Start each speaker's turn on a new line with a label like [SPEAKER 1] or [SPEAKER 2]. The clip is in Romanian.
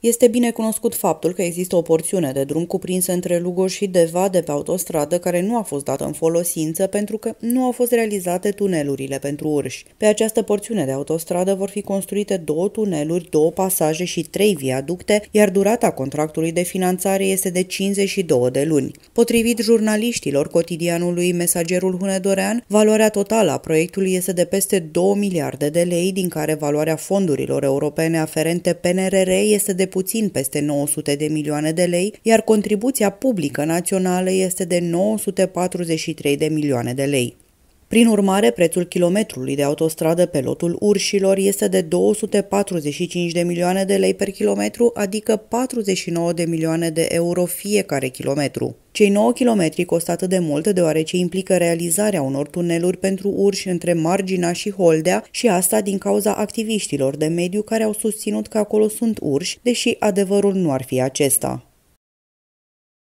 [SPEAKER 1] Este bine cunoscut faptul că există o porțiune de drum cuprinsă între Lugoj și Deva de pe autostradă care nu a fost dată în folosință pentru că nu au fost realizate tunelurile pentru urși. Pe această porțiune de autostradă vor fi construite două tuneluri, două pasaje și trei viaducte, iar durata contractului de finanțare este de 52 de luni. Potrivit jurnaliștilor cotidianului Mesagerul Hunedorean, valoarea totală a proiectului este de peste 2 miliarde de lei, din care valoarea fondurilor europene aferente PNRR este de puțin peste 900 de milioane de lei, iar contribuția publică națională este de 943 de milioane de lei. Prin urmare, prețul kilometrului de autostradă pe lotul Urșilor este de 245 de milioane de lei per kilometru, adică 49 de milioane de euro fiecare kilometru. Cei 9 km costă atât de mult deoarece implică realizarea unor tuneluri pentru urși între Margina și Holdea și asta din cauza activiștilor de mediu care au susținut că acolo sunt urși, deși adevărul nu ar fi acesta.